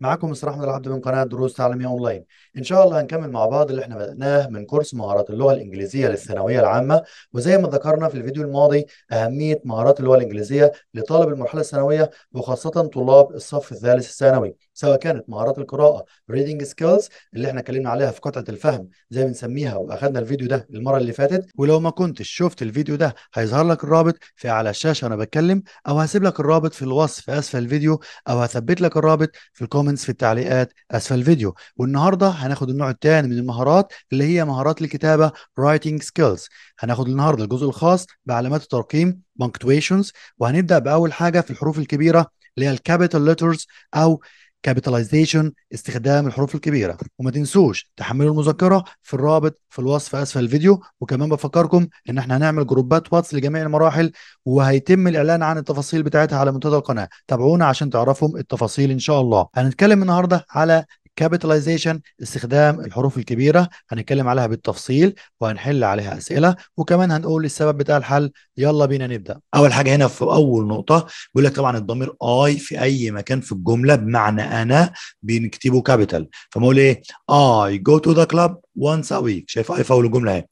معاكم مستر احمد العبد من قناه دروس تعليميه اونلاين ان شاء الله هنكمل مع بعض اللي احنا بدأناه من كورس مهارات اللغه الانجليزيه للثانويه العامه وزي ما ذكرنا في الفيديو الماضي اهميه مهارات اللغه الانجليزيه لطالب المرحله الثانويه وخاصه طلاب الصف الثالث الثانوي سواء كانت مهارات القراءه reading skills اللي احنا اتكلمنا عليها في قطعه الفهم زي ما بنسميها واخدنا الفيديو ده المره اللي فاتت ولو ما كنتش شفت الفيديو ده هيظهر لك الرابط في على الشاشه وانا بتكلم او هسيب لك الرابط في الوصف اسفل الفيديو او هثبت لك الرابط في الكومنت الكومنتس في التعليقات اسفل الفيديو والنهارده هناخد النوع الثاني من المهارات اللي هي مهارات الكتابه رايتنج سكيلز هناخد النهارده الجزء الخاص بعلامات الترقيم بانكتويشنز وهنبدا باول حاجه في الحروف الكبيره اللي هي الكابيتال ليترز او كابيتاليزيشن استخدام الحروف الكبيره وما تنسوش تحملوا المذكره في الرابط في الوصف اسفل الفيديو وكمان بفكركم ان احنا هنعمل جروبات واتس لجميع المراحل وهيتم الاعلان عن التفاصيل بتاعتها على منتدى القناه تابعونا عشان تعرفوا التفاصيل ان شاء الله هنتكلم النهارده على كابيتاليزيشن استخدام الحروف الكبيره هنتكلم عليها بالتفصيل وهنحل عليها اسئله وكمان هنقول السبب بتاع الحل يلا بينا نبدا اول حاجه هنا في اول نقطه بيقول لك طبعا الضمير اي في اي مكان في الجمله بمعنى انا بنكتبه كابيتال فبقول ايه اي جو تو ذا كلاب وانس ا ويك شايف اي في اول الجمله اهي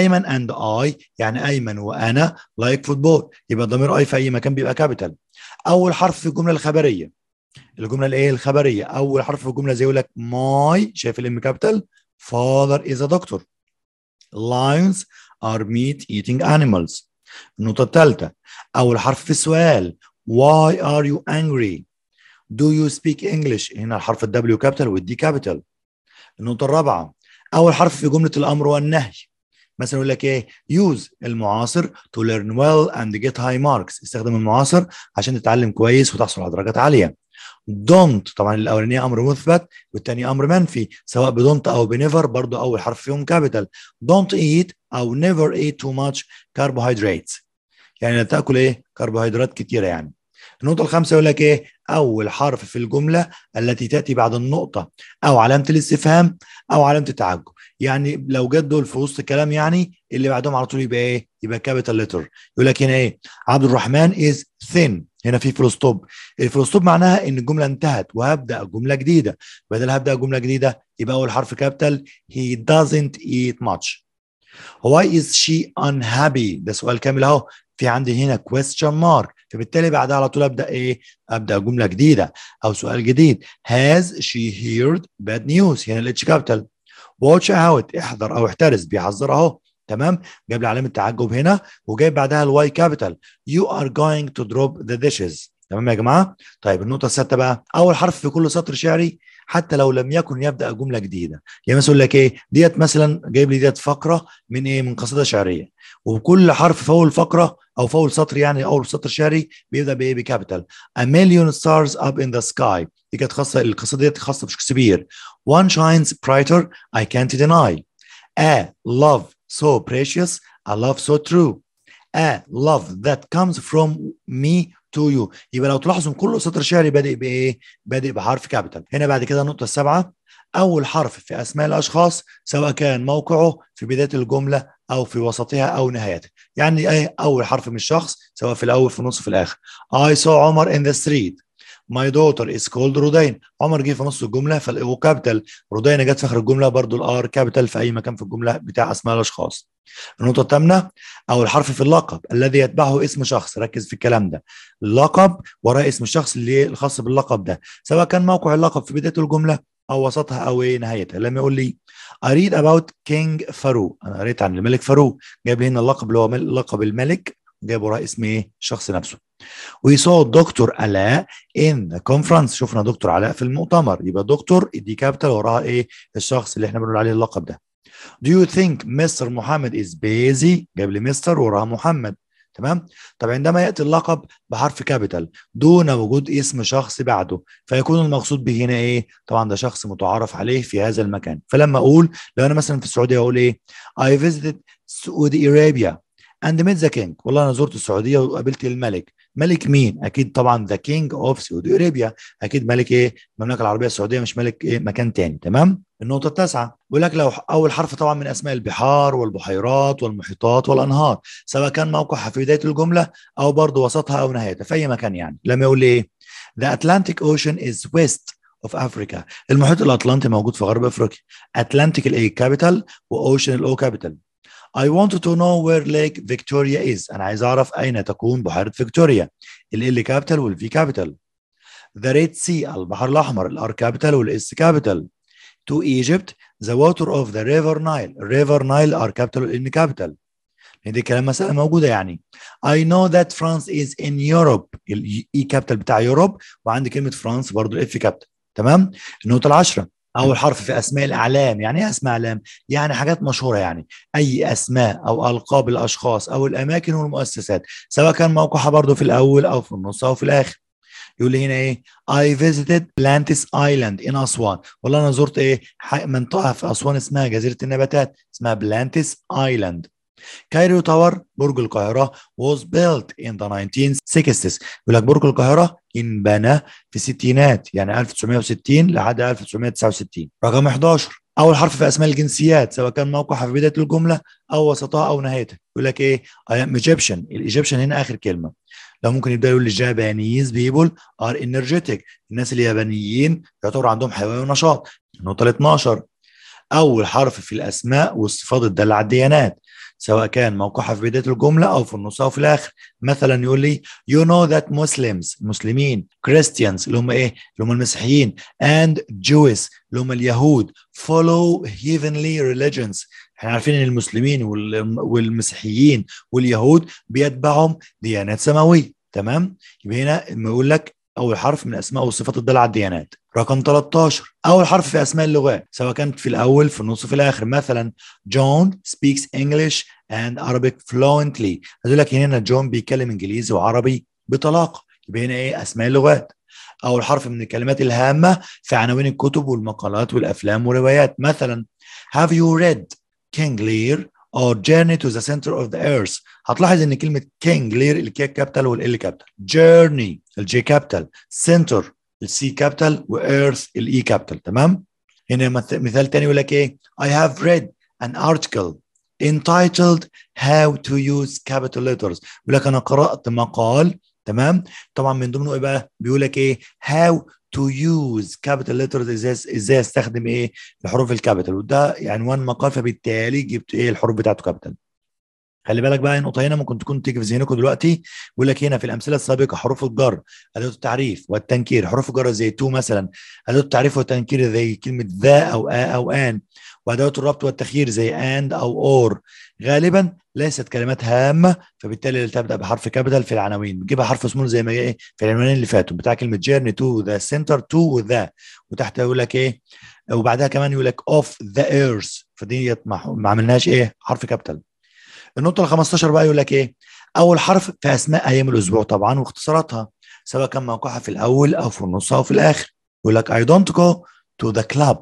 ايمن اند اي يعني ايمن وانا لايك فوتبول يبقى ضمير اي في اي مكان بيبقى كابيتال اول حرف في الجمله الخبريه الجمله الايه الخبريه اول حرف في الجمله زي يقول لك ماي شايف الام كابيتال فاذر از ا دكتور lions are meat eating animals النقطه الثالثه اول حرف في السؤال why are you angry do you speak English هنا الحرف الدبليو كابيتال والدي كابيتال النقطه الرابعه اول حرف في جمله الامر والنهي مثلا يقول لك ايه يوز المعاصر تو ليرن ويل اند جيت هاي ماركس استخدم المعاصر عشان تتعلم كويس وتحصل على درجات عاليه دونت طبعا الاولانيه امر مثبت والثانيه امر منفي سواء بدونت او بنيفر برضو اول حرف فيهم كابيتال دونت ايت او نيفر ايت تو ماتش كربوهيدرات يعني لا تاكل ايه كربوهيدرات كتيره يعني النقطة الخامسة يقول لك إيه؟ أول حرف في الجملة التي تأتي بعد النقطة أو علامة الاستفهام أو علامة التعجب، يعني لو جت دول في وسط الكلام يعني اللي بعدهم على طول يبقى إيه؟ يبقى كابيتال ليتر. يقول لك هنا إيه؟ عبد الرحمن از ثين هنا في فول ستوب الفول ستوب معناها ان الجمله انتهت وهبدا جمله جديده بدل هبدا جمله جديده يبقى اول حرف كابيتال هي doesn't eat much why is she unhappy ده سؤال كامل اهو في عندي هنا question mark فبالتالي بعدها على طول ابدا ايه ابدا جمله جديده او سؤال جديد has she heard bad news هنا الاتش كابيتال watch out احذر او احترس بيحذر اهو تمام جايب لي علامه تعجب هنا وجايب بعدها الواي كابيتال يو ار جوينج تو دروب ذا ديشز تمام يا جماعه طيب النقطه السادسه بقى اول حرف في كل سطر شعري حتى لو لم يكن يبدا جمله جديده يعني مثلا يقول لك ايه ديت مثلا جايب لي ديت فقره من ايه من قصيده شعريه وكل حرف في اول فقره او في اول سطر يعني اول سطر شعري بيبدا بايه بكابيتال A million stars up in the sky دي كانت خاصه القصيده دي خاصه بشكسبير One shines brighter I can't deny A love so precious, a love so true, a love that comes from me to you يبقى لو تلاحظوا كل سطر شعري بادئ بايه؟ بادئ بحرف كابيتال هنا بعد كده النقطة السابعة أول حرف في أسماء الأشخاص سواء كان موقعه في بداية الجملة أو في وسطها أو نهايتها يعني أي أول حرف من الشخص سواء في الأول في النص في الآخر I saw عمر in the street ماي دوتر از كولد رودين عمر جه في نص الجمله فالاو كابيتال رودين جت في اخر الجمله برضو الار كابيتال في اي مكان في الجمله بتاع اسماء الاشخاص النقطه الثامنه او الحرف في اللقب الذي يتبعه اسم شخص ركز في الكلام ده اللقب وراه اسم الشخص اللي الخاص باللقب ده سواء كان موقع اللقب في بدايه الجمله او وسطها او إيه نهايتها لما يقول لي اريد اباوت كينج فاروق انا قريت عن الملك فاروق جايب لي هنا اللقب اللي هو لقب الملك جاب وراء اسم ايه الشخص نفسه وي سو دكتور علاء ان كونفرنس شفنا دكتور علاء في المؤتمر يبقى دكتور دي كابيتال وراها ايه الشخص اللي احنا بنقول عليه اللقب ده Do you think Mr. محمد is busy؟ جاب لي مستر وراها محمد تمام؟ طب عندما يأتي اللقب بحرف كابيتال دون وجود اسم شخص بعده فيكون المقصود به هنا ايه؟ طبعا ده شخص متعارف عليه في هذا المكان فلما اقول لو انا مثلا في السعوديه اقول ايه؟ I visited Saudi Arabia اند ميت ذا كينج والله انا زرت السعوديه وقابلت الملك ملك مين اكيد طبعا ذا كينج اوف سعودي اريبيا اكيد ملك ايه المملكه العربيه السعوديه مش ملك ايه مكان تاني تمام النقطة التاسعة بيقول لك لو أول حرف طبعا من أسماء البحار والبحيرات والمحيطات والأنهار سواء كان موقعها في بداية الجملة أو برضه وسطها أو نهايتها في أي مكان يعني لما يقول لي إيه The Atlantic Ocean is west اوف افريكا المحيط الاطلنطي موجود في غرب افريقيا اتلانتيك الاي كابيتال واوشن الاو كابيتال I want to know where Lake Victoria is أنا عايز أعرف أين تكون بحيرة فيكتوريا ال L capital وال V capital The Red Sea البحر الأحمر ال R capital وال S capital To Egypt The water of the River Nile River Nile R capital وال N capital دي كلام مسألة موجودة يعني I know that France is in Europe ال E capital بتاع يوروب وعندي كلمة فرانس برضه ال F capital تمام النقطة العشرة أو الحرف في اسماء الاعلام يعني ايه اسماء اعلام يعني حاجات مشهوره يعني اي اسماء او القاب الاشخاص او الاماكن والمؤسسات سواء كان موقعها برضو في الاول او في النص او في الاخر يقول لي هنا ايه I visited Plantis Island in أسوان والله انا زرت ايه منطقه في أسوان اسمها جزيره النباتات اسمها بلانتس ايلاند كايرو تاور برج القاهرة was built in the 1960s يقول لك برج القاهرة انبنى في الستينات يعني 1960 لحد 1969 رقم 11 أول حرف في أسماء الجنسيات سواء كان موقعها في بداية الجملة أو وسطها أو نهايتها يقول لك إيه I am Egyptian الإيجيبشن هنا آخر كلمة لو ممكن يبدأ يقول الجابانيز بيبول ار انرجيتك الناس اليابانيين يعتبر عندهم حيوية ونشاط النقطة 12 أول حرف في الأسماء والصفات الدالة على الديانات سواء كان موقعها في بدايه الجمله او في النص او في الاخر مثلا يقول لي يو نو ذات مسلمز المسلمين Christians اللي هم ايه اللي هم المسيحيين اند Jewish اللي هم اليهود follow heavenly religions احنا عارفين ان المسلمين والمسيحيين واليهود بيتبعهم ديانات سماويه تمام يبقى هنا بيقول لك اول حرف من اسماء وصفات الدال على الديانات رقم 13 اول حرف في اسماء اللغات سواء كانت في الاول في النص في الاخر مثلا جون سبيكس انجلش اند عربيك فلوينتلي هقول لك هنا جون بيتكلم انجليزي وعربي بطلاقه يبقى هنا ايه اسماء اللغات اول حرف من الكلمات الهامه في عناوين الكتب والمقالات والافلام والروايات مثلا هاف يو ريد كينج لير اور جيرني تو ذا سنتر اوف ذا ايرث هتلاحظ ان كلمه كينج لير الكي كابيتال والال كابيتال جيرني الجي كابيتال سنتر السي كابيتال وايرث الاي كابيتال تمام هنا مثال تاني يقول لك ايه I have read an article entitled how to use capital letters يقول لك انا قرات مقال تمام طبعا من ضمنه ايه بقى بيقول لك ايه how to use capital letters ازاي ازاي استخدم ايه الحروف الكابيتال وده عنوان مقال فبالتالي جبت ايه الحروف بتاعته كابيتال خلي بالك بقى نقطه هنا ممكن تكون تيجي في ذهنكم دلوقتي بيقول لك هنا في الامثله السابقه حروف الجر اداه التعريف والتنكير حروف الجر زي تو مثلا اداه التعريف والتنكير زي كلمه ذا او آ او ان واداه الربط والتخيير زي اند او اور غالبا ليست كلمات هامه فبالتالي اللي تبدا بحرف كابيتال في العناوين بتجيبها حرف سمول زي ما ايه في العنوانين اللي فاتوا بتاع كلمه جيرني تو ذا سنتر تو ذا وتحت يقول لك ايه وبعدها كمان يقول لك اوف ذا ايرث فدي ما عملناش ايه حرف كابيتال النقطه ال 15 بقى يقول لك ايه اول حرف في اسماء ايام الاسبوع طبعا واختصاراتها سواء كان موقعها في الاول او في النص او في الاخر يقول لك I don't go to the club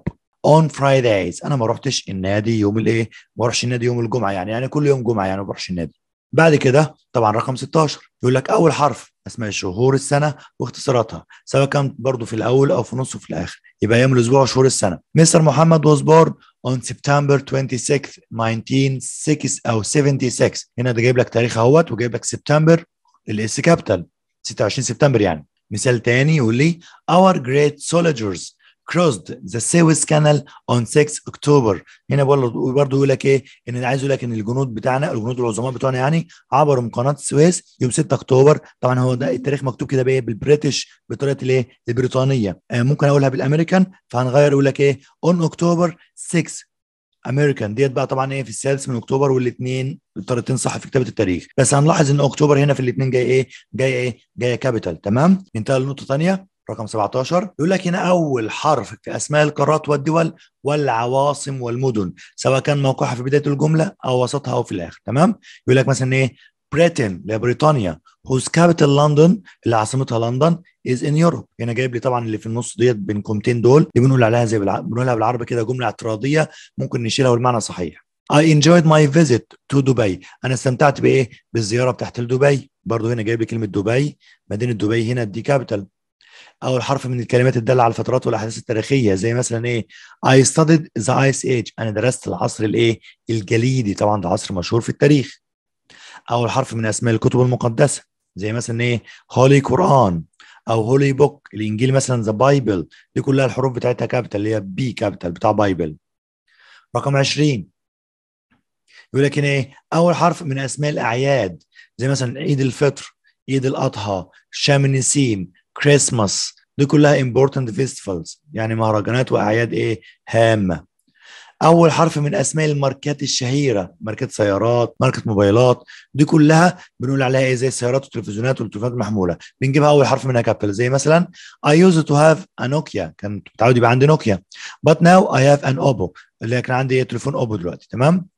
on Fridays انا ما رحتش النادي يوم الايه ما بروحش النادي يوم الجمعه يعني يعني كل يوم جمعه يعني ما بروحش النادي بعد كده طبعا رقم 16 يقول لك اول حرف اسماء شهور السنه واختصاراتها سواء كان برضه في الاول او في نصه في الاخر يبقى ايام الاسبوع وشهور السنه مستر محمد was born on September 26 1976 او 76 هنا ده جايب لك تاريخ اهوت وجايب لك سبتمبر الاس كابيتال 26 سبتمبر يعني مثال تاني يقول لي our great soldiers crossed the Suez Canal on 6 اكتوبر هنا برضه يقول لك ايه ان عايز يقول لك ان الجنود بتاعنا الجنود العظماء بتوعنا يعني عبروا من قناه السويس يوم 6 اكتوبر طبعا هو ده التاريخ مكتوب كده بايه بالبريتش بطريقه الايه البريطانيه آه ممكن اقولها بالامريكان فهنغير يقول لك ايه on اكتوبر 6 امريكان ديت بقى طبعا ايه في السادس من اكتوبر والاثنين الطريقتين صح في كتابه التاريخ بس هنلاحظ ان اكتوبر هنا في الاثنين جاي ايه جاي ايه جاي كابيتال تمام ننتقل لنقطه ثانيه رقم 17 يقول لك هنا اول حرف في اسماء القارات والدول والعواصم والمدن سواء كان موقعها في بدايه الجمله او وسطها او في الاخر تمام يقول لك مثلا ايه بريتن اللي هي بريطانيا whose capital لندن اللي عاصمتها لندن is in Europe هنا جايب لي طبعا اللي في النص ديت بين كومتين دول دي بنقول عليها زي بالع... بنقولها بالعربي كده جمله اعتراضيه ممكن نشيلها والمعنى صحيح I enjoyed my visit to دبي انا استمتعت بايه بالزياره بتاعت دبي برضه هنا جايب لي كلمه دبي مدينه دبي هنا دي كابيتال اول حرف من الكلمات الداله على الفترات والاحداث التاريخيه زي مثلا ايه اي studied ذا ايس ايج انا درست العصر الايه الجليدي طبعا ده عصر مشهور في التاريخ اول حرف من اسماء الكتب المقدسه زي مثلا ايه هولي قران او هولي بوك الانجيل مثلا ذا بايبل دي كلها الحروف بتاعتها كابيتال اللي هي بي كابيتال بتاع بايبل رقم 20 يقول لك ايه اول حرف من اسماء الاعياد زي مثلا عيد الفطر عيد الاضحى شام النسيم كريسماس دي كلها important festivals يعني مهرجانات واعياد ايه هامه اول حرف من اسماء الماركات الشهيره ماركات سيارات ماركه موبايلات دي كلها بنقول عليها ايه زي السيارات والتلفزيونات والتلفزيونات المحموله بنجيبها اول حرف منها كابيتال زي مثلا I used to have a Nokia كنت متعود يبقى عندي نوكيا but now I have an Oppo اللي كان عندي إيه؟ تليفون اوبو دلوقتي تمام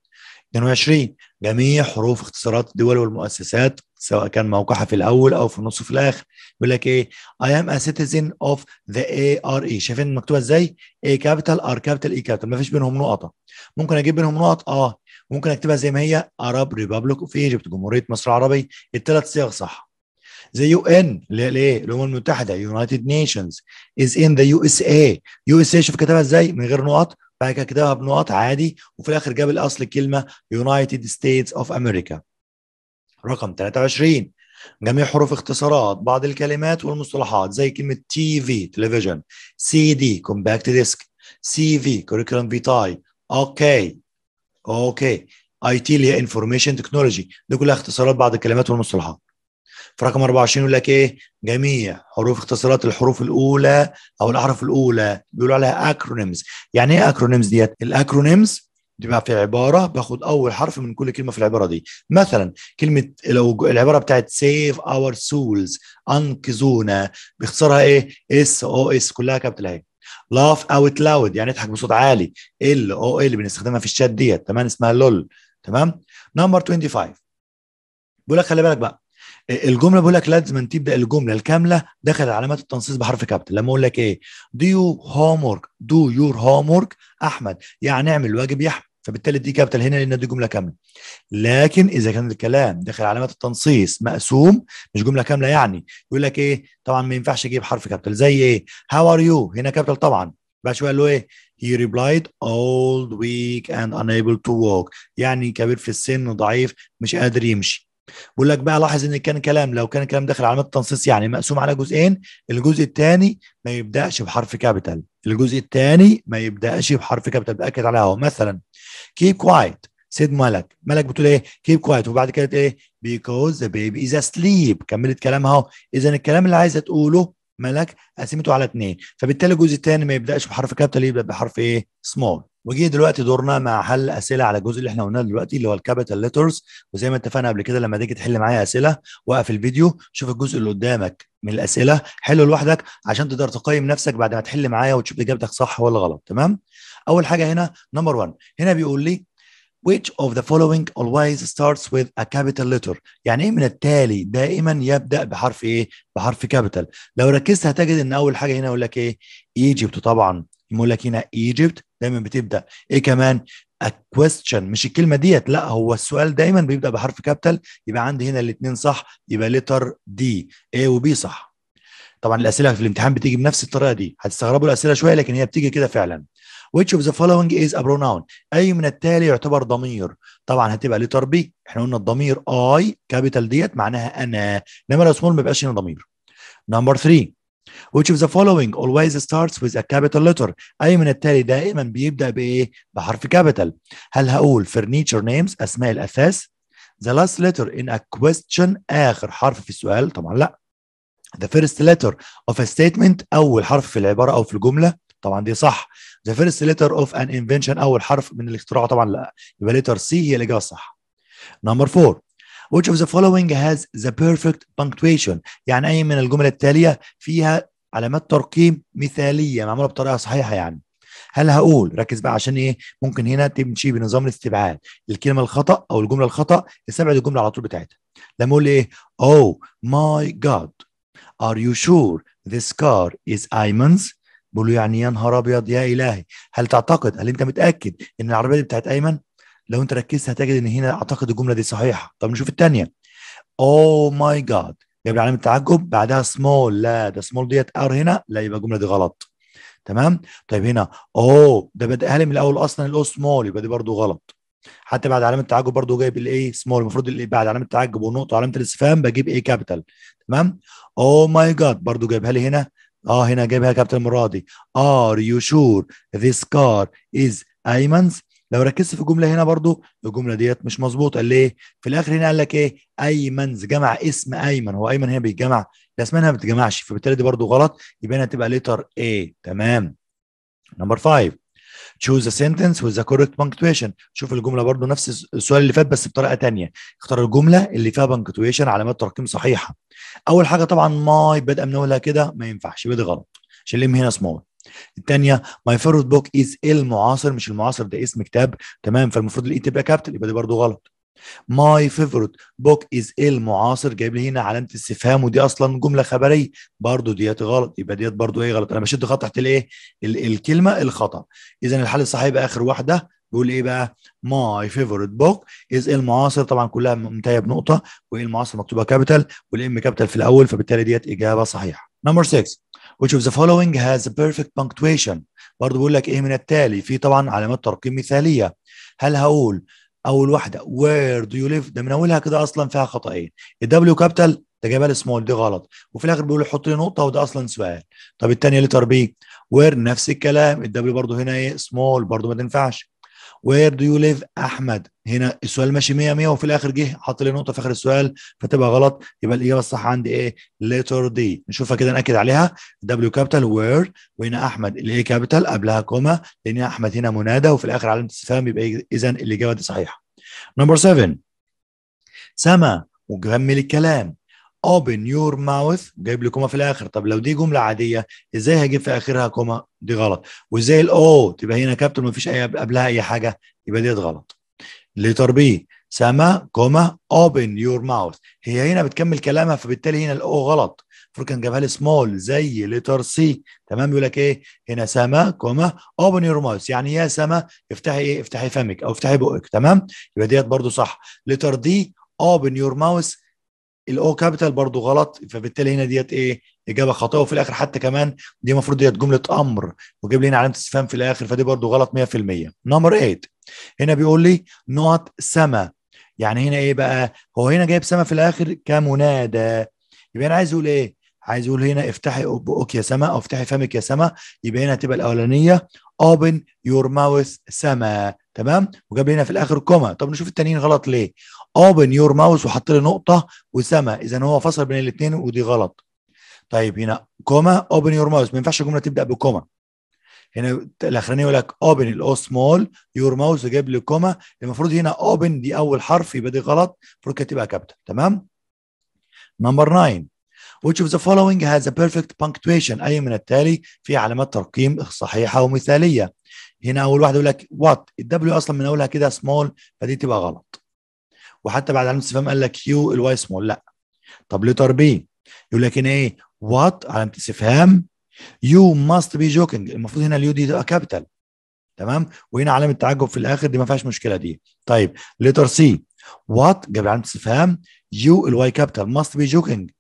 22 جميع حروف اختصارات الدول والمؤسسات سواء كان موقعها في الاول او في النص في الاخر بيقول لك ايه I am a citizen of the ARE شايفين مكتوبه ازاي A capital R capital E capital ما فيش بينهم نقطه ممكن اجيب بينهم نقط اه ممكن اكتبها زي ما هي Arab Republic of Egypt جمهوريه مصر العربيه الثلاث صيغ صح زي يو ان اللي هي الايه الامم المتحده يونايتد نيشنز از ان ذا يو اس اي يو اس اي شوف كتبها ازاي من غير نقط بعد كده كتبها بنقط عادي وفي الاخر جاب الاصل كلمه يونايتد ستيتس اوف امريكا رقم 23 جميع حروف اختصارات بعض الكلمات والمصطلحات زي كلمه تي في تلفزيون سي دي كومباكت ديسك سي في كوريكولم فيتاي اوكي اوكي اي تي اللي هي انفورميشن تكنولوجي دي كلها اختصارات بعض الكلمات والمصطلحات في رقم 24 يقول لك ايه جميع حروف اختصارات الحروف الاولى او الاحرف الاولى بيقولوا عليها اكرونيمز يعني ايه اكرونيمز ديت الاكرونيمز بتبقى في عباره باخد اول حرف من كل كلمه في العباره دي مثلا كلمه لو العباره بتاعت سيف اور سولز انقذونا باختصارها ايه اس او اس كلها كابيتال اهي لاف اوت لاود يعني اضحك بصوت عالي ال او ال بنستخدمها في الشات ديت تمام اسمها لول تمام نمبر 25 بيقول لك خلي بالك بقى الجمله بيقول لك لازم تبدا الجمله الكامله داخل علامات التنصيص بحرف كابيتال لما اقول لك ايه دو هوم ورك دو يور هوم ورك احمد يعني اعمل الواجب يا احمد فبالتالي دي كابيتال هنا لان دي جمله كامله لكن اذا كان الكلام داخل علامات التنصيص مقسوم مش جمله كامله يعني يقول لك ايه طبعا ما ينفعش اجيب حرف كابيتال زي ايه هاو ار يو هنا كابيتال طبعا بعد شويه قال له ايه he replied old weak and unable to walk يعني كبير في السن وضعيف مش قادر يمشي بقول لك بقى لاحظ ان كان كلام لو كان الكلام داخل علامه التنصيص يعني مقسوم على جزئين الجزء الثاني ما يبداش بحرف كابيتال الجزء الثاني ما يبداش بحرف كابيتال باكد عليها اهو مثلا كيب كوايت سيد ملك ملك بتقول ايه كيب كوايت وبعد كده ايه بيكوز ذا بيبي از اسليب كملت كلامها اهو اذا الكلام اللي عايزه تقوله ملك قسمته على اثنين فبالتالي الجزء الثاني ما يبداش بحرف كابيتال يبدا بحرف ايه سمول وجي دلوقتي دورنا مع حل اسئله على الجزء اللي احنا قلناه دلوقتي اللي هو الكابيتال ليترز وزي ما اتفقنا قبل كده لما تيجي تحل معايا اسئله وقف الفيديو شوف الجزء اللي قدامك من الاسئله حله لوحدك عشان تقدر تقيم نفسك بعد ما تحل معايا وتشوف اجابتك صح ولا غلط تمام اول حاجه هنا نمبر 1 هنا بيقول لي Which of the following always starts with a capital letter؟ يعني ايه من التالي دائما يبدا بحرف ايه؟ بحرف كابيتال. لو ركزت هتجد ان اول حاجه هنا يقول لك ايه؟ ايجيبت طبعا يقول لك هنا ايجيبت دايما بتبدا ايه كمان a question مش الكلمه ديت لا هو السؤال دايما بيبدا بحرف كابيتال يبقى عندي هنا الاثنين صح يبقى لتر دي A وبي صح طبعا الاسئله في الامتحان بتيجي بنفس الطريقه دي هتستغربوا الاسئله شويه لكن هي بتيجي كده فعلا which of the following is a pronoun اي من التالي يعتبر ضمير طبعا هتبقى لتر بي احنا قلنا الضمير اي كابيتال ديت معناها انا انما لو سمول ما بيبقاش هنا ضمير نمبر 3 Which of the following always starts with a capital letter أي من التالي دائما بيبدأ بإيه؟ بحرف capital هل هقول furniture names أسماء الأثاث The last letter in a question آخر حرف في السؤال طبعا لا The first letter of a statement أول حرف في العبارة أو في الجملة طبعا دي صح The first letter of an invention أول حرف من الاختراع طبعا لا يبقى letter C هي الإجابة الصح Number four which of the following has the perfect punctuation يعني أي من الجمل التالية فيها علامات ترقيم مثالية معمولة بطريقة صحيحة يعني هل هقول ركز بقى عشان ايه ممكن هنا تمشي بنظام الاستبعاد الكلمه الخطا او الجمله الخطا استبعد الجمله على طول بتاعتها لما اقول ايه او ماي جاد ار يو شور ذيس كار از ايمنز بقول له يعني يا نهار ابيض يا الهي هل تعتقد هل انت متاكد ان العربيه دي بتاعت ايمن لو انت ركزت هتجد ان هنا اعتقد الجمله دي صحيحه طب نشوف الثانيه oh او ماي جاد جاب علامه التعجب بعدها سمول لا ده سمول ديت ار هنا لا يبقى الجمله دي غلط تمام طيب هنا او oh، ده بداها لي من الاول اصلا الاو سمول يبقى دي برده غلط حتى بعد علامه التعجب برضو جايب الايه سمول المفروض اللي بعد علامه التعجب ونقطه وعلامه الاستفهام بجيب اي كابيتال تمام او ماي جاد برضو جايبها لي هنا اه هنا جايبها كابيتال المره دي ار يو شور ذيس كار از ايمنز لو ركزت في الجمله هنا برضو الجمله ديت مش مظبوطه ليه في الاخر هنا قال لك ايه ايمنز جمع اسم ايمن هو ايمن هنا بيتجمع الاسماء هنا ما بتتجمعش فبالتالي دي برضو غلط يبقى هنا تبقى ليتر A تمام نمبر 5 choose a sentence with the correct punctuation شوف الجمله برضو نفس السؤال اللي فات بس بطريقه ثانيه اختار الجمله اللي فيها punctuation علامات ترقيم صحيحه اول حاجه طبعا ماي بدأ من اولها كده ما ينفعش بدي غلط عشان الام هنا سمول الثانيه ماي فيفورت بوك از المعاصر مش المعاصر ده اسم كتاب تمام فالمفروض الاي تبقى كابيتال يبقى دي برضه غلط ماي فيفورت بوك از المعاصر جايب لي هنا علامه استفهام ودي اصلا جمله خبريه برضه ديت غلط يبقى ديت برضه ايه غلط انا بشد خط تحت الايه الكلمه الخطا اذا الحل الصحيح يبقى اخر واحده بيقول ايه بقى ماي فيفورت بوك از المعاصر طبعا كلها منتهيه بنقطه وايه المعاصر مكتوبه كابيتال والام كابيتال في الاول فبالتالي ديت اجابه صحيحه نمبر 6 which of the following has a perfect punctuation برضه بيقول لك ايه من التالي في طبعا علامات ترقيم مثاليه هل هقول اول واحده where do you live ده من اولها كده اصلا فيها خطأين الدبليو كابيتال ده جايبها سمول دي غلط وفي الاخر بيقول حط لي نقطه وده اصلا سؤال طب الثانيه لتر بي وير نفس الكلام الدبليو برضه هنا ايه سمول برضه ما تنفعش وير دو يو ليف احمد هنا السؤال ماشي 100 100 وفي الاخر جه حط لي نقطه في اخر السؤال فتبقى غلط يبقى الاجابه الصح عندي ايه ليتر دي نشوفها كده ناكد عليها دبليو كابيتال وير وهنا احمد الاي كابيتال قبلها كوما لان احمد هنا منادى وفي الاخر علامه استفهام يبقى إيه؟ اذا الاجابه دي صحيحه نمبر 7 سما وكمل الكلام open your mouth جايب لي كوما في الاخر طب لو دي جمله عاديه ازاي هجيب في اخرها كوما دي غلط وازاي الاو تبقى هنا كابتن ما فيش اي قبلها اي حاجه يبقى ديت غلط لتر بي سما كوما open your mouth هي هنا بتكمل كلامها فبالتالي هنا الاو غلط المفروض كان جابها لي سمول زي لتر سي تمام يقول لك ايه هنا سما كوما اوبن يور ماوس يعني يا سما افتحي ايه افتحي فمك او افتحي بقك تمام يبقى ديت برضو صح لتر دي اوبن يور ماوس الاو كابيتال برضه غلط فبالتالي هنا ديت ايه اجابه خاطئه وفي الاخر حتى كمان دي المفروض ديت جمله امر وجيب لي هنا علامه استفهام في الاخر فدي برضه غلط 100% نمبر 8 هنا بيقول لي نوت سما يعني هنا ايه بقى هو هنا جايب سما في الاخر كمنادى يبقى انا عايز اقول ايه عايز اقول هنا افتحي بقك يا سما او افتحي فمك يا سما يبقى هنا هتبقى الاولانيه open your mouth سما تمام وجاب لي هنا في الاخر كوما طب نشوف التانيين غلط ليه اوبن يور ماوس وحط لي نقطه وسما اذا هو فصل بين الاثنين ودي غلط طيب هنا كوما اوبن يور ماوس ما ينفعش الجمله تبدا بكوما هنا الاخراني يقول لك اوبن الاو سمول يور ماوس جايب لي كوما المفروض هنا اوبن دي اول حرف يبقى دي غلط المفروض كانت تبقى كابيتال تمام نمبر 9 Which of the following has a perfect punctuation؟ أي من التالي في علامات ترقيم صحيحة ومثالية. هنا أول واحد يقول لك وات الدبليو أصلا من أولها كده سمول فدي تبقى غلط. وحتى بعد علامه استفهام قال لك يو الواي سمول لا طب لتر بي يقول لك هنا ايه وات علامه استفهام يو ماست بي جوكينج المفروض هنا اليو دي تبقى كابيتال تمام وهنا علامه تعجب في الاخر دي ما فيهاش مشكله دي طيب لتر سي وات جاب علامه استفهام يو الواي كابيتال ماست بي جوكينج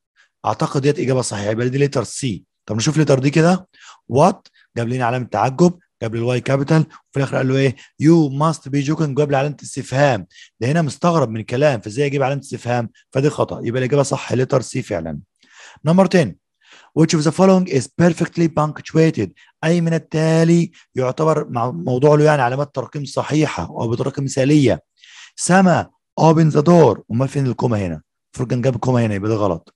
اعتقد ديت اجابه صحيحه يبقى دي لتر سي طب نشوف لتر دي كده وات جاب لنا علامه تعجب قبل الواي كابيتال وفي الاخر قال له ايه يو ماست بي جوكنج قبل له علامه استفهام ده هنا مستغرب من الكلام فازاي اجيب علامه استفهام فدي خطا يبقى الاجابه صح لتر سي فعلا نمبر 10 which of the following is perfectly punctuated اي من التالي يعتبر مع موضوع له يعني علامات ترقيم صحيحه او بطريقه مثاليه سما اوبن ذا دور امال فين الكوما هنا المفروض كان جاب الكوما هنا يبقى ده غلط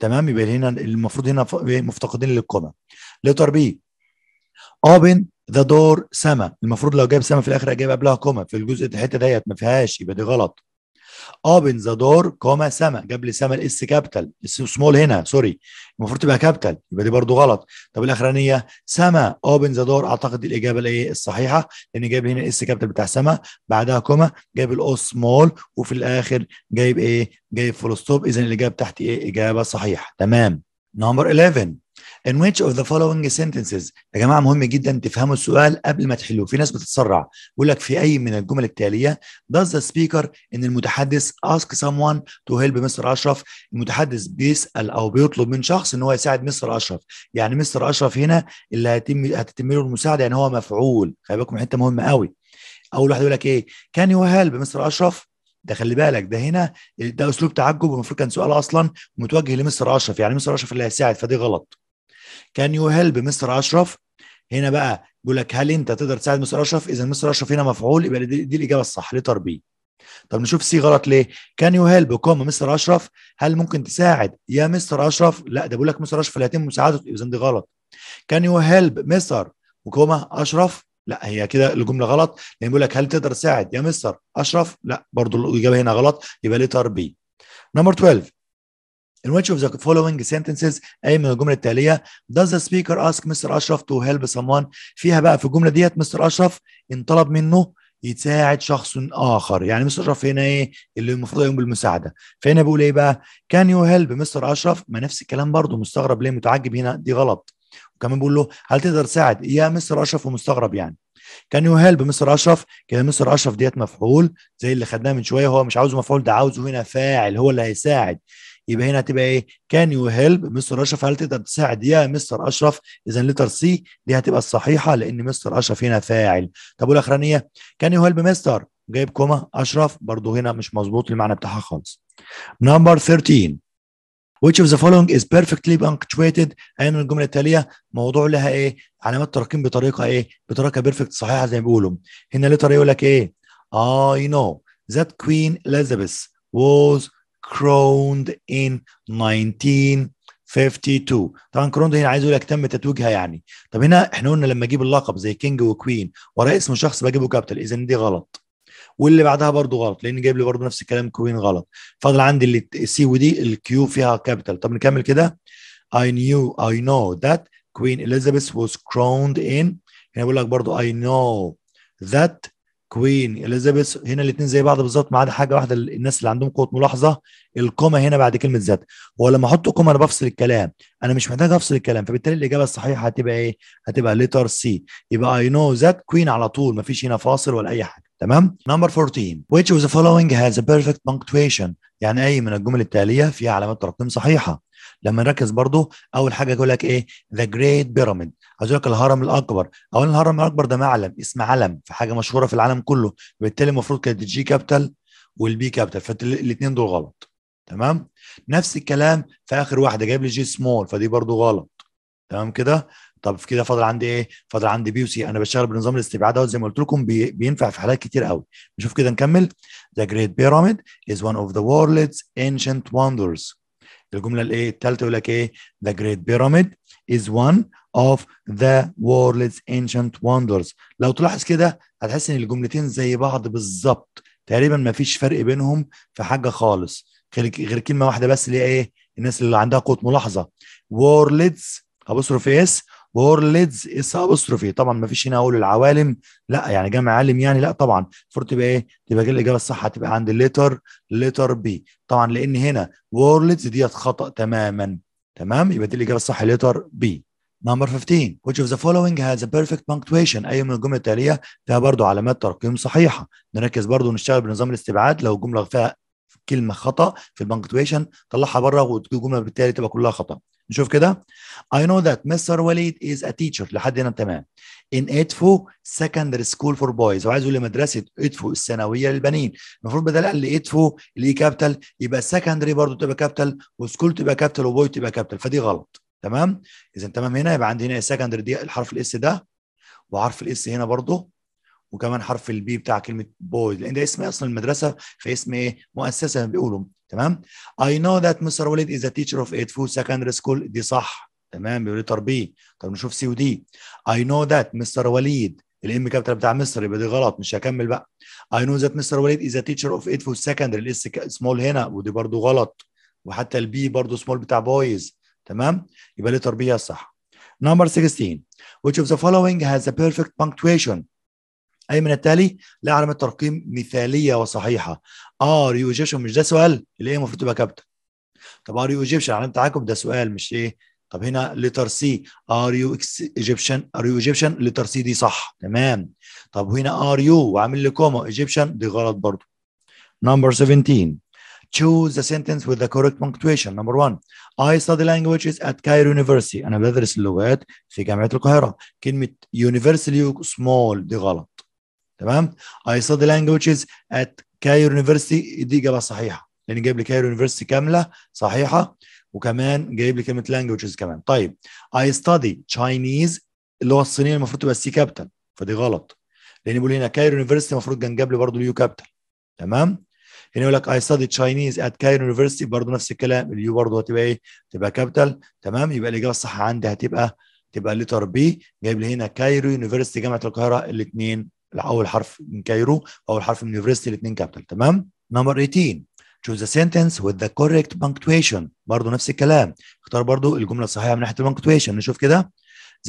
تمام يبقى هنا المفروض هنا مفتقدين للكوما لتر بي open ذا دور سما المفروض لو جايب سما في الاخر اجيب قبلها كوما في الجزء الحته ديت ما فيهاش يبقى دي غلط اوبن ذا دور كوما سما جاب لي سما الاس كابيتال سمول هنا سوري المفروض تبقى كابيتال يبقى دي برضو غلط طب الاخرانيه سما اوبن ذا دور اعتقد الاجابه الايه الصحيحه لان جايب هنا الاس كابيتال بتاع سما بعدها كوما جايب الاو سمول وفي الاخر جايب ايه جايب فول ستوب اذا الاجابه تحت ايه اجابه صحيحه تمام نمبر 11 In which of the following sentences يا جماعه مهم جدا تفهموا السؤال قبل ما تحلوه في ناس بتتسرع بيقول لك في اي من الجمل التاليه does the speaker ان المتحدث ask someone to help مستر اشرف المتحدث بيسال او بيطلب من شخص ان هو يساعد مستر اشرف يعني مستر اشرف هنا اللي هيتم هتتم له المساعده يعني هو مفعول خلي بالكم حته مهمه قوي اول واحد يقول لك ايه كان يو هيلب مستر اشرف ده خلي بالك ده هنا ده اسلوب تعجب المفروض كان سؤال اصلا متوجه لمستر اشرف يعني مستر اشرف اللي هيساعد فدي غلط كان يو هيلب مستر اشرف هنا بقى بيقول لك هل انت تقدر تساعد مستر اشرف اذا مستر اشرف هنا مفعول يبقى دي, دي الاجابه الصح لتر بي طب نشوف سي غلط ليه كان يو هيلب كوما مستر اشرف هل ممكن تساعد يا مستر اشرف لا ده بيقول لك مستر اشرف لا يتم مساعدته اذا دي غلط كان يو هيلب مستر وكوما اشرف لا هي كده الجمله غلط لان بيقول لك هل تقدر تساعد يا مستر اشرف لا برضو الاجابه هنا غلط يبقى ليتر بي نمبر 12 In which of the following sentences أي من الجمل التالية Does the speaker ask Mr. أشرف to help someone فيها بقى في الجملة ديت مستر أشرف انطلب منه يساعد شخص آخر يعني مستر أشرف هنا إيه اللي المفروض يقوم بالمساعدة فهنا بيقول إيه بقى Can you help مستر أشرف ما نفس الكلام برضه مستغرب ليه متعجب هنا دي غلط وكمان بيقول له هل تقدر تساعد يا مستر أشرف ومستغرب يعني كان يو هيلب مستر اشرف كده مستر اشرف ديت مفعول زي اللي خدناه من شويه هو مش عاوزه مفعول ده عاوزه هنا فاعل هو اللي هيساعد يبقى هنا هتبقى ايه كان يو هيلب مستر اشرف هل تقدر تساعد يا مستر اشرف اذا لتر سي دي هتبقى الصحيحه لان مستر اشرف هنا فاعل طب والاخرانيه كان يو هيلب مستر جايب كوما اشرف برضه هنا مش مظبوط المعنى بتاعها خالص نمبر 13 which of the following is perfectly punctuated اي من الجمله التاليه موضوع لها ايه علامات تراكيم بطريقه ايه بطريقه بيرفكت صحيحه زي ما بيقولوا هنا لتر يقول لك ايه I know that Queen Elizabeth was crowned in 1952 طبعا كروند هنا عايز اقول لك تم تتويجها يعني طب هنا احنا قلنا لما اجيب اللقب زي كينج وكوين ورا اسم شخص بجيبه كابيتال اذا دي غلط واللي بعدها برضه غلط لان جايب لي برضه نفس الكلام كوين غلط فاضل عندي اللي سي ودي الكيو فيها كابيتال طب نكمل كده I knew I know that Queen Elizabeth was crowned in هنا بقول لك برضه I know that كوين اليزابيث هنا الاثنين زي بعض بالظبط ما عدا حاجه واحده الناس اللي عندهم قوه ملاحظه الكومه هنا بعد كلمه ذات هو لما احط كومه انا بفصل الكلام انا مش محتاج افصل الكلام فبالتالي الاجابه الصحيحه هتبقى ايه هتبقى ليتر سي يبقى اي نو ذات كوين على طول ما فيش هنا فاصل ولا اي حاجه تمام نمبر 14 which of the following has a perfect punctuation يعني اي من الجمل التاليه فيها علامات ترقيم صحيحه لما نركز برضه اول حاجه يقول لك ايه ذا جريت بيراميد عايز لك الهرم الاكبر اولا الهرم الاكبر ده معلم اسم علم في حاجه مشهوره في العالم كله وبالتالي المفروض كانت الجي كابيتال والبي كابيتال فالاثنين دول غلط تمام نفس الكلام في اخر واحده جايب لي جي سمول فدي برضه غلط تمام كده طب في كده فاضل عندي ايه فاضل عندي بي وسي انا بشتغل بنظام الاستبعاد زي ما قلت لكم بي بينفع في حالات كتير قوي نشوف كده نكمل The Great Pyramid is one of the world's ancient wonders الجمله الايه الثالثه يقول لك ايه the great pyramid is one of the world's ancient wonders لو تلاحظ كده هتحس ان الجملتين زي بعض بالظبط تقريبا ما فيش فرق بينهم في حاجه خالص غير كلمه واحده بس اللي ايه الناس اللي عندها قوه ملاحظه world's في إيه اس وورلدز اصابه صرفي طبعا ما فيش هنا اقول العوالم لا يعني جمع عالم يعني لا طبعا المفروض تبقى ايه تبقى الاجابه الصح هتبقى عند الليتر ليتر بي طبعا لان هنا وورلدز ديت خطا تماما تمام يبقى دي الاجابه الصح ليتر بي نمبر 15 which of the following has a perfect punctuation أي من الجمل التالية فيها برضو علامات ترقيم صحيحة نركز برضو نشتغل بنظام الاستبعاد لو الجملة فيها كلمة خطأ في البنكتويشن طلعها بره وتجي جمله بالتالي تبقى كلها خطأ نشوف كده I know that Mr. Walid is a teacher لحد هنا تمام in Edfu secondary school for boys وعايز يقول مدرسة Edfu الثانوية للبنين المفروض بدل قال Edfo الإي كابيتال يبقى secondary برضه تبقى كابيتال وسكول تبقى كابيتال وبوي تبقى كابيتال فدي غلط تمام إذا تمام هنا يبقى عندي هنا secondary دي الحرف الإس ده وحرف الإس هنا برضه وكمان حرف البي بتاع كلمه بويز لان ده اسم اصلا المدرسه في اسم ايه مؤسسه بيقولوا تمام اي نو ذات مستر وليد از تيتشر اوف ايت فود سكندري سكول دي صح تمام بيقول لي تربيه طب نشوف سي ودي اي نو ذات مستر وليد الام كابيتال بتاع مصر يبقى دي غلط مش هكمل بقى اي نو ذات مستر وليد از تيتشر اوف ايت فود سكندري الاس سمول هنا ودي برضو غلط وحتى البي برضو سمول بتاع بويز تمام يبقى ليه تربيه صح نمبر 16 which of the following has a perfect punctuation أي من التالي لا علامة ترقيم مثالية وصحيحة ار يو ايجيبشن مش ده سؤال اللي هي المفروض تبقى كابتن. طب ار يو ايجيبشن يعني علامة تعاقب ده سؤال مش إيه طب هنا لتر سي ار يو ايجيبشن ار يو ايجيبشن لتر سي دي صح تمام طب هنا ار يو وعامل لي كوما ايجيبشن دي غلط برضه نمبر 17 choose the sentence with the correct punctuation number 1 I study languages at Cairo University انا بدرس اللغات في جامعة القاهرة كلمة university small دي غلط تمام اي ستدي لانجويجز ات كايرو يونيفرستي دي اجابه صحيحه لان جايب لي كايرو يونيفرستي كامله صحيحه وكمان جايب لي كلمه لانجويجز كمان طيب I تشاينيز اللي اللغه الصينيه المفروض تبقى سي كابيتال فدي غلط لان بيقول هنا كايرو يونيفرستي المفروض كان جاب لي برضه اليو كابيتال تمام هنا يقول لك اي ستادي تشاينيز ات كايرو يونيفرستي برضه نفس الكلام اليو برضه هتبقى ايه؟ تبقى كابيتال تمام يبقى الاجابه الصح عندي هتبقى تبقى لتر بي جايب لي هنا كايرو يونيفرستي جامعه القاهره الاثنين اول حرف من كايرو اول حرف من يونيفرستي الاثنين كابيتال تمام نمبر 18 choose a sentence with the correct punctuation برضه نفس الكلام اختار برضه الجمله الصحيحه من ناحيه البنكتويشن نشوف كده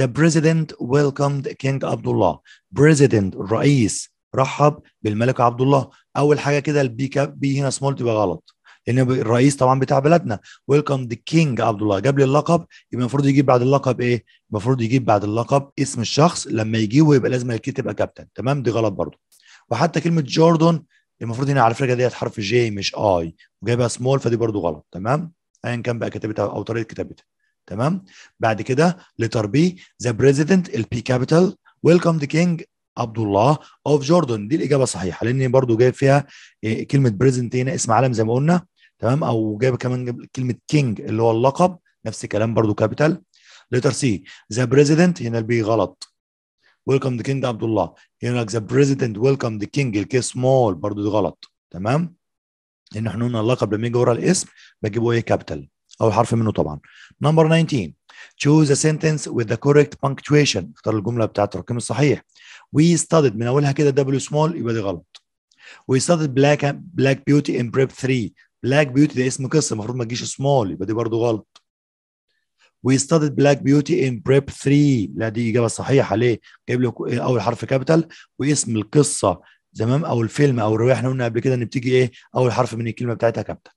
The president welcomed King Abdullah. President الرئيس رحب بالملك عبد الله. أول حاجة كده البي كاب بي هنا سمول تبقى غلط. لان الرئيس طبعا بتاع بلدنا ويلكم ذا كينج عبد الله جاب لي اللقب يبقى المفروض يجيب بعد اللقب ايه؟ المفروض يجيب بعد اللقب اسم الشخص لما يجيبه يبقى لازم الكيت تبقى كابتن تمام دي غلط برضه وحتى كلمه جوردن المفروض هنا على فكره ديت حرف جي مش اي وجايبها سمول فدي برضه غلط تمام ايا كان بقى كتابتها او طريقه كتابتها تمام بعد كده لتر بي ذا بريزيدنت البي كابيتال ويلكم ذا كينج عبد الله اوف جوردن دي الاجابه الصحيحه لان برضو جايب فيها آه، كلمه بريزنت هنا اسم عالم زي ما قلنا تمام او جايب كمان جايب كلمه كينج اللي هو اللقب نفس الكلام برضو كابيتال لتر سي ذا بريزيدنت هنا البي غلط ويلكم ذا كينج عبد الله هنا ذا بريزيدنت ويلكم ذا كينج الكي سمول برضو دي غلط تمام لان احنا قلنا اللقب لما يجي ورا الاسم بجيبه ايه كابيتال او حرف منه طبعا نمبر 19 choose a sentence with the correct punctuation اختار الجمله بتاعت الرقم الصحيح وي ستادد من اولها كده دبليو سمول يبقى دي غلط وي ستادد بلاك بلاك بيوتي ان بريب 3 بلاك بيوتي ده اسم قصه المفروض ما تجيش سمول يبقى دي برضه غلط وي ستادد بلاك بيوتي ان بريب 3 لا دي اجابه صحيحه ليه؟ جايب له اول حرف كابيتال واسم القصه تمام او الفيلم او الروايه احنا قلنا قبل كده ان بتيجي ايه اول حرف من الكلمه بتاعتها كابيتال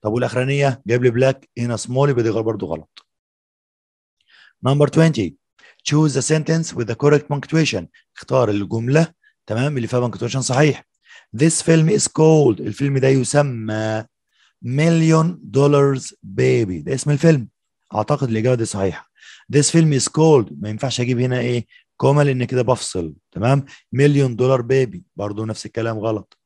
طب والاخرانيه جايب لي بلاك هنا سمول يبقى دي برضه غلط نمبر 20 choose a sentence with the correct punctuation اختار الجملة تمام اللي فيها punctuation صحيح this film is called الفيلم ده يسمى مليون دولارز بيبي ده اسم الفيلم اعتقد الاجابه دي صحيحه this film is called ما ينفعش اجيب هنا ايه كوما لان كده بفصل تمام مليون دولار بيبي برضو نفس الكلام غلط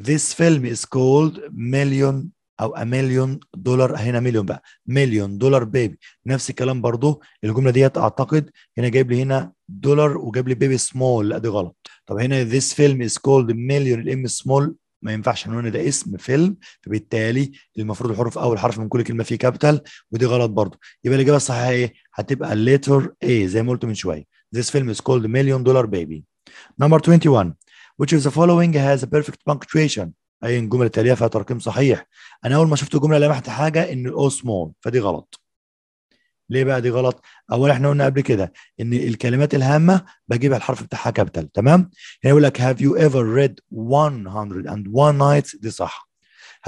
this film is called million او ا مليون دولار هنا مليون بقى مليون دولار بيبي نفس الكلام برضه الجمله ديت اعتقد هنا جايب لي هنا دولار وجاب لي بيبي سمول لا دي غلط طب هنا ذيس فيلم از كولد مليون الام سمول ما ينفعش نقول ده اسم فيلم فبالتالي المفروض الحروف اول حرف من كل كلمه فيه كابيتال ودي غلط برضه يبقى الاجابه الصحيحه ايه هتبقى ليتر اي زي ما قلت من شويه ذيس فيلم از كولد مليون دولار بيبي نمبر 21 which of the following has a perfect punctuation اي الجمل التاليه فيها ترقيم صحيح انا اول ما شفت جمله لمحت حاجه ان او سمول فدي غلط ليه بقى دي غلط اول احنا قلنا قبل كده ان الكلمات الهامه بجيبها الحرف بتاعها كابيتال تمام هنا يقول لك have you ever read 101 نايتس دي صح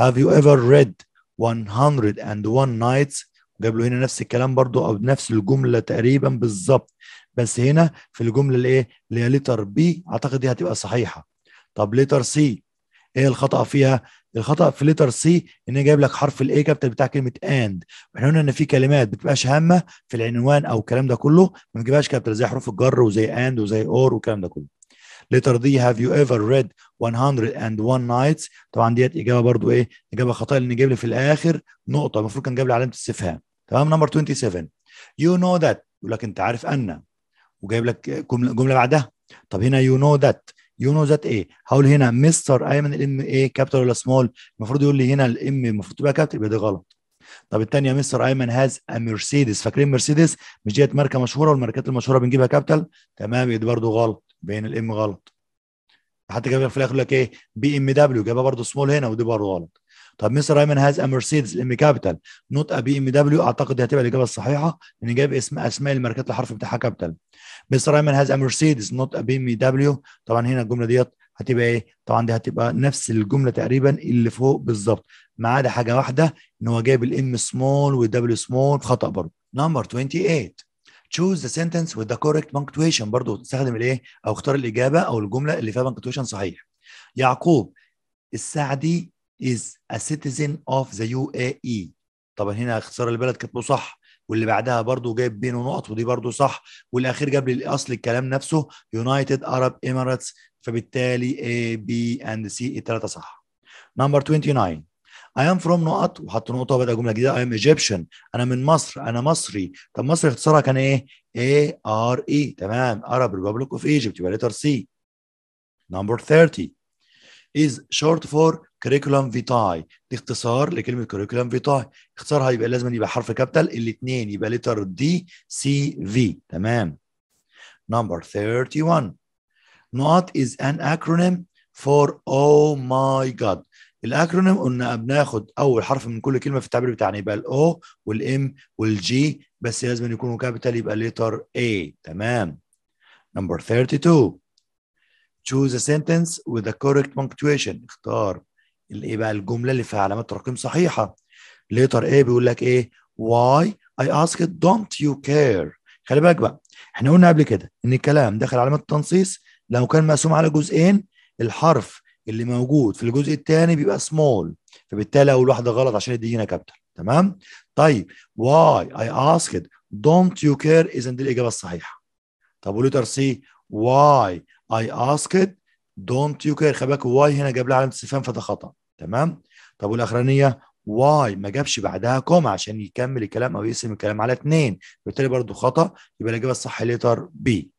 have you ever read 101 نايتس جاب له هنا نفس الكلام برضو او نفس الجمله تقريبا بالظبط بس هنا في الجمله الايه اللي هي ليتر بي اعتقد دي هتبقى صحيحه طب ليتر سي ايه الخطا فيها الخطا في ليتر سي ان هي جايب لك حرف الاي كابيتال بتاع كلمه اند احنا قلنا ان في كلمات ما بتبقاش هامه في العنوان او الكلام ده كله ما بتجيبهاش كابيتال زي حروف الجر وزي اند وزي اور والكلام ده كله ليتر دي هاف يو ايفر ريد 101 نايتس طبعا ديت اجابه برضو ايه اجابه خطا لان جايب لي في الاخر نقطه المفروض كان جايب لي علامه استفهام تمام نمبر 27 يو نو ذات يقول لك انت عارف ان وجايب لك جمله بعدها طب هنا يو نو ذات يو نو ذات ايه هقول هنا مستر ايمن الام ايه كابيتال ولا سمول المفروض يقول لي هنا الام المفروض تبقى كابيتال يبقى دي غلط طب الثانيه مستر ايمن هاز ا مرسيدس فاكرين مرسيدس مش ديت ماركه مشهوره والماركات المشهوره بنجيبها كابيتال تمام دي برضه غلط بين الام غلط حتى جاب في الاخر لك ايه بي ام دبليو جابها برضه سمول هنا ودي برضه غلط طب مستر ايمن هاز ا مرسيدس الام كابيتال نوت ا بي ام دبليو اعتقد دي هتبقى الاجابه الصحيحه لان جايب اسم اسماء الماركات الحرف بتاعها كابيتال مستر ايمن هاز ا مرسيدس نوت ا بي ام دبليو طبعا هنا الجمله ديت هتبقى ايه؟ طبعا دي هتبقى نفس الجمله تقريبا اللي فوق بالظبط ما عدا حاجه واحده ان هو جايب الام سمول والدبليو سمول خطا برضه نمبر 28 choose the sentence with the correct punctuation برضه تستخدم الايه او اختار الاجابه او الجمله اللي فيها punctuation صحيح يعقوب السعدي is a citizen of the UAE طبعا هنا اختصار البلد كاتبه صح واللي بعدها برضه جايب بينه نقط ودي برضه صح والاخير جاب لي الاصل الكلام نفسه يونايتد ارب اميريتس فبالتالي اي بي اند سي الثلاثه صح نمبر 29 I am from نقط وحط نقطه وبدا جمله جديده I am Egyptian انا من مصر انا مصري طب مصر اختصارها كان ايه A R E تمام Arab Republic of Egypt يبقى letter C نمبر 30 is short for curriculum vitae دي اختصار لكلمه curriculum vitae اختصارها يبقى لازم يبقى حرف كابيتال الاثنين يبقى لتر دي سي في تمام number 31 not is an acronym for oh my god الاكرونيم قلنا بناخد اول حرف من كل كلمه في التعبير بتاعنا يبقى الاو والام والجي بس لازم يكونوا كابيتال يبقى لتر اي تمام نمبر 32 choose a sentence with the correct punctuation اختار الايه بقى الجمله اللي فيها علامات ترقيم صحيحه ليتر ايه بيقول لك ايه why I asked don't you care خلي بالك بقى احنا قلنا قبل كده ان الكلام داخل علامات التنصيص لو كان مقسوم على جزئين الحرف اللي موجود في الجزء الثاني بيبقى سمول فبالتالي اول واحده غلط عشان هنا كابيتال تمام طيب why I asked don't you care اذا دي الاجابه الصحيحه طب وليتر سي why I asked don't you care خباك واي هنا جاب لها علامه استفهام فده خطا تمام طب والاخرانيه واي ما جابش بعدها كوم عشان يكمل الكلام او يقسم الكلام على اثنين بالتالي برضه خطا يبقى الاجابه الصح ليتر بي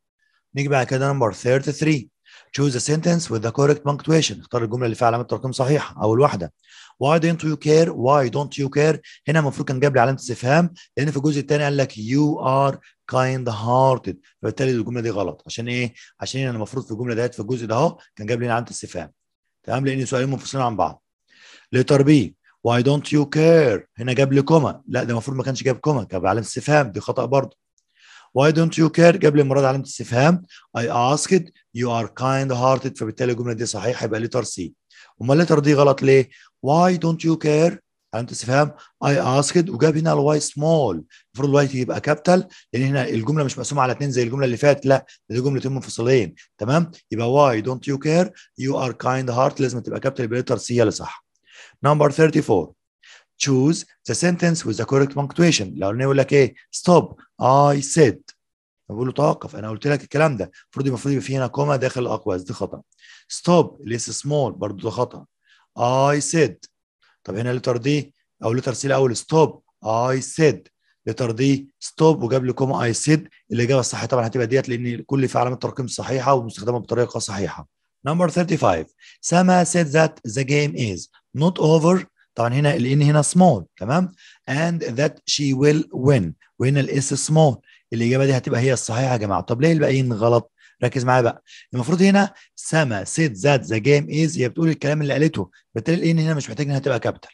نيجي بعد كده نمبر 33 choose a sentence with the correct punctuation اختار الجمله اللي فيها علامه ترقيم صحيحه اول واحده why don't you care why don't you care هنا المفروض كان جاب لي علامه استفهام لان في الجزء الثاني قال لك you are kind hearted فبالتالي الجمله دي غلط عشان ايه عشان إيه؟ انا المفروض في الجمله ديت في الجزء ده اهو كان جاب لي علامه استفهام تمام لان سؤالين منفصلين عن بعض letter b why don't you care هنا جاب لي كوما لا ده المفروض ما كانش جاب كوما جاب علامه استفهام دي خطا برضه Why don't you care؟ جاب لي مراد علامه استفهام I asked you are kind hearted فبالتالي الجمله دي صحيحه يبقى Letter سي امال الليتر دي غلط ليه؟ واي دونت يو كير علامة استفهام اي اسكت وجاب هنا الواي سمول المفروض الواي يبقى كابيتال يعني لان هنا الجمله مش مقسومه على اثنين زي الجمله اللي فاتت لا دي جملتين منفصلين تمام يبقى واي دونت يو كير يو ار كايند هارت لازم تبقى كابيتال بليتر سي اللي صح نمبر 34 choose the sentence with the correct punctuation الاولاني يقول لك ايه stop I said بقول له توقف انا قلت لك الكلام ده المفروض المفروض يبقى في هنا كوما داخل الاقواس دي خطا ستوب ليس سمول برضه ده خطا اي سيد طب هنا لتر دي او لتر سي الاول ستوب اي سيد لتر دي ستوب وجاب لي اي سيد الاجابه الصحيحه طبعا هتبقى ديت لان كل في علامه ترقيم صحيحه ومستخدمه بطريقه صحيحه نمبر 35 سما سيد ذات ذا جيم از نوت اوفر طبعا هنا الان هنا سمول تمام اند ذات شي ويل وين وهنا الاس سمول الاجابه دي هتبقى هي الصحيحه يا جماعه طب ليه الباقيين غلط ركز معايا بقى المفروض هنا سما سيت ذات ذا جيم از هي بتقول الكلام اللي قالته بالتالي الان إيه هنا مش محتاج انها تبقى كابيتال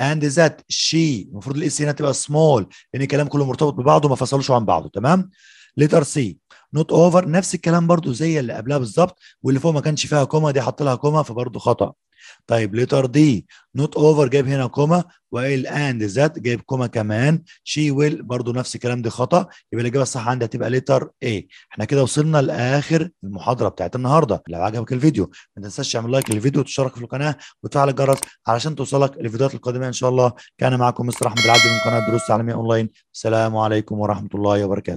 اند ذات شي المفروض الاس إيه هنا تبقى سمول لان الكلام كله مرتبط ببعضه ما فصلوش عن بعضه تمام ليتر سي نوت اوفر نفس الكلام برضو زي اللي قبلها بالظبط واللي فوق ما كانش فيها كوما دي حط لها كوما فبرضه خطا طيب ليتر دي نوت اوفر جايب هنا كوما والاند ذات جايب كوما كمان شي ويل برضو نفس الكلام دي خطا يبقى الاجابه الصح عندي هتبقى ليتر اي احنا كده وصلنا لاخر المحاضره بتاعت النهارده لو عجبك الفيديو ما تنساش تعمل لايك للفيديو وتشترك في القناه وتفعل الجرس علشان توصلك الفيديوهات القادمه ان شاء الله كان معكم مستر احمد العبد من قناه دروس تعليميه اونلاين السلام عليكم ورحمه الله وبركاته